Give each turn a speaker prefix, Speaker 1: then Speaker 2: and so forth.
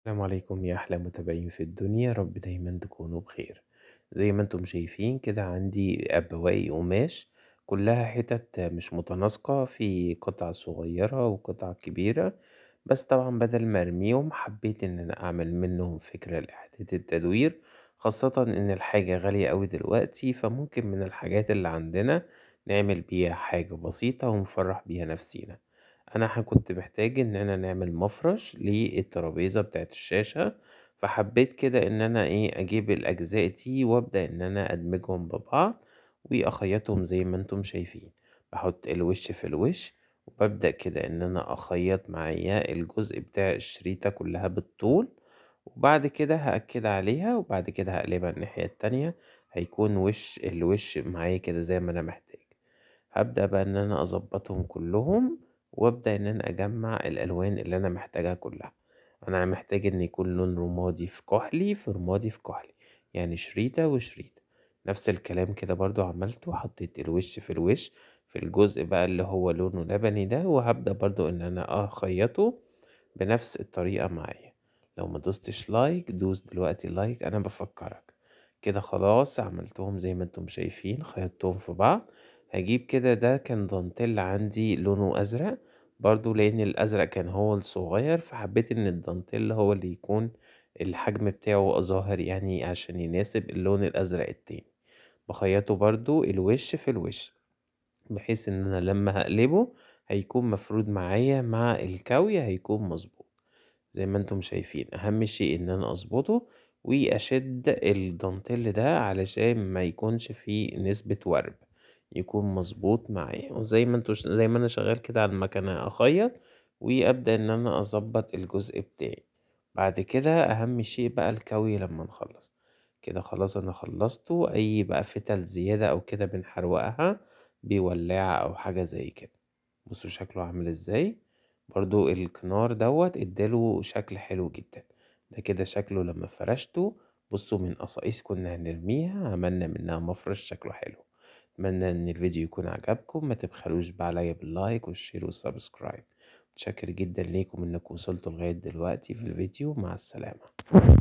Speaker 1: السلام عليكم يا أحلى متابعين في الدنيا رب دايما تكونوا بخير زي ما انتم شايفين كده عندي أبواقي قماش كلها حتت مش متناسقة في قطع صغيرة وقطع كبيرة بس طبعا بدل ما ارميهم حبيت ان انا اعمل منهم فكرة لإعادة التدوير خاصة ان الحاجة غالية قوي دلوقتي فممكن من الحاجات اللي عندنا نعمل بيها حاجة بسيطة ونفرح بيها نفسينا أنا كنت محتاج إن أنا نعمل مفرش للترابيزة بتاعت الشاشة، فحبيت كده إن أنا إيه أجيب الأجزاء دي وأبدأ إن أنا أدمجهم ببعض وأخيطهم زي ما انتم شايفين، بحط الوش في الوش وببدأ كده إن أنا أخيط معايا الجزء بتاع الشريطة كلها بالطول، وبعد كده هأكد عليها وبعد كده هقلبها الناحية التانية هيكون وش الوش معايا كده زي ما أنا محتاج، هبدأ بقى إن أنا أظبطهم كلهم. وابدأ ان انا اجمع الالوان اللي انا محتاجها كلها انا محتاج ان يكون لون رمادي في كحلي في رمادي في كحلي يعني شريطة وشريطة نفس الكلام كده برضو عملته حطيت الوش في الوش في الجزء بقى اللي هو لونه لبني ده وهبدأ برضو ان انا آه اخيطه بنفس الطريقة معايا لو ما دوستش لايك دوس دلوقتي لايك انا بفكرك كده خلاص عملتهم زي ما انتم شايفين خيطتهم في بعض هجيب كده ده كان دانتيل عندي لونه أزرق برضو لأن الأزرق كان هو الصغير فحبيت إن الدانتيل هو اللي يكون الحجم بتاعه ظاهر يعني عشان يناسب اللون الأزرق التاني بخيطه برضو الوش في الوش بحيث إن أنا لما هقلبه هيكون مفرود معايا مع الكوي هيكون مظبوط زي ما انتم شايفين أهم شيء إن أنا أظبطه وأشد الدانتيل ده علشان ما يكونش فيه نسبة ورب يكون مظبوط معايا وزي ما انتوا زي ما انا شغال كده على المكنه اخيط وابدا ان انا اظبط الجزء بتاعي بعد كده اهم شيء بقى الكوي لما نخلص كده خلاص انا خلصته اي بقى فتل زياده او كده بنحروقها بولاعه او حاجه زي كده بصوا شكله عامل ازاي برضو الكنار دوت اداله شكل حلو جدا ده كده شكله لما فرشته بصوا من قصائص كنا هنرميها عملنا منها مفرش شكله حلو أتمنى إن الفيديو يكون عجبكم ما تبخلوش بقى عليا باللايك والشير والسبسكرايب متشكر جدا ليكم إنكم وصلتوا لغاية دلوقتي في الفيديو مع السلامة